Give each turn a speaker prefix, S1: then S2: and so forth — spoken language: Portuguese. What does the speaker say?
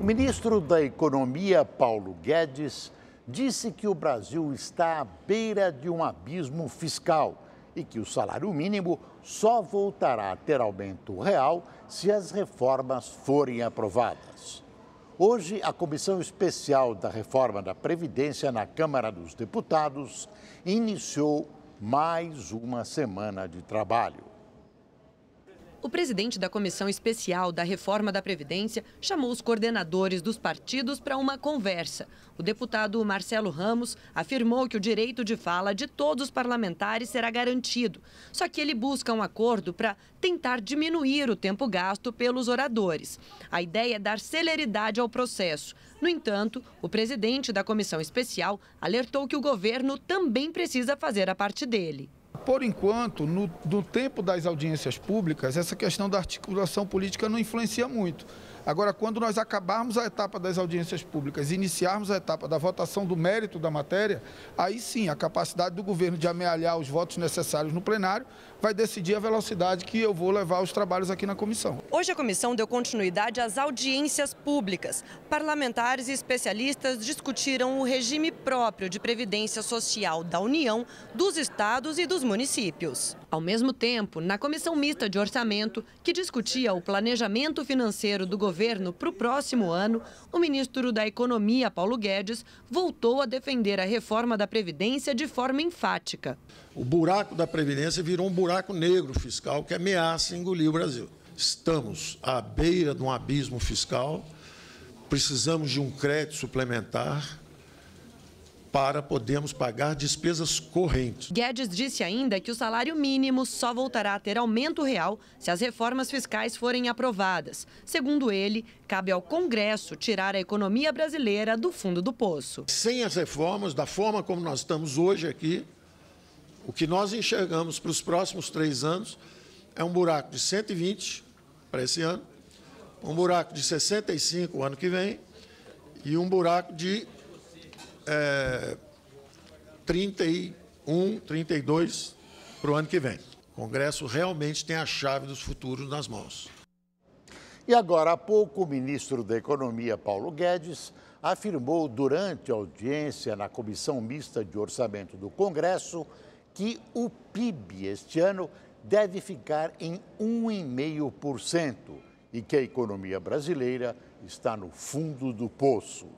S1: O ministro da Economia, Paulo Guedes, disse que o Brasil está à beira de um abismo fiscal e que o salário mínimo só voltará a ter aumento real se as reformas forem aprovadas. Hoje, a Comissão Especial da Reforma da Previdência na Câmara dos Deputados iniciou mais uma semana de trabalho
S2: o presidente da Comissão Especial da Reforma da Previdência chamou os coordenadores dos partidos para uma conversa. O deputado Marcelo Ramos afirmou que o direito de fala de todos os parlamentares será garantido, só que ele busca um acordo para tentar diminuir o tempo gasto pelos oradores. A ideia é dar celeridade ao processo. No entanto, o presidente da Comissão Especial alertou que o governo também precisa fazer a parte dele
S3: por enquanto, no, no tempo das audiências públicas, essa questão da articulação política não influencia muito. Agora, quando nós acabarmos a etapa das audiências públicas e iniciarmos a etapa da votação do mérito da matéria, aí sim a capacidade do governo de amealhar os votos necessários no plenário vai decidir a velocidade que eu vou levar os trabalhos aqui na comissão.
S2: Hoje a comissão deu continuidade às audiências públicas. Parlamentares e especialistas discutiram o regime próprio de previdência social da União, dos estados e dos municípios. Ao mesmo tempo, na comissão mista de orçamento, que discutia o planejamento financeiro do governo, governo para o próximo ano, o ministro da Economia, Paulo Guedes, voltou a defender a reforma da Previdência de forma enfática.
S4: O buraco da Previdência virou um buraco negro fiscal que ameaça engolir o Brasil. Estamos à beira de um abismo fiscal, precisamos de um crédito suplementar para podermos pagar despesas correntes.
S2: Guedes disse ainda que o salário mínimo só voltará a ter aumento real se as reformas fiscais forem aprovadas. Segundo ele, cabe ao Congresso tirar a economia brasileira do fundo do poço.
S4: Sem as reformas, da forma como nós estamos hoje aqui, o que nós enxergamos para os próximos três anos é um buraco de 120 para esse ano, um buraco de 65 o ano que vem e um buraco de é, 31, 32 para o ano que vem. O Congresso realmente tem a chave dos futuros nas mãos. E agora há pouco, o ministro da
S1: Economia, Paulo Guedes, afirmou durante a audiência na Comissão Mista de Orçamento do Congresso que o PIB este ano deve ficar em 1,5% e que a economia brasileira está no fundo do poço.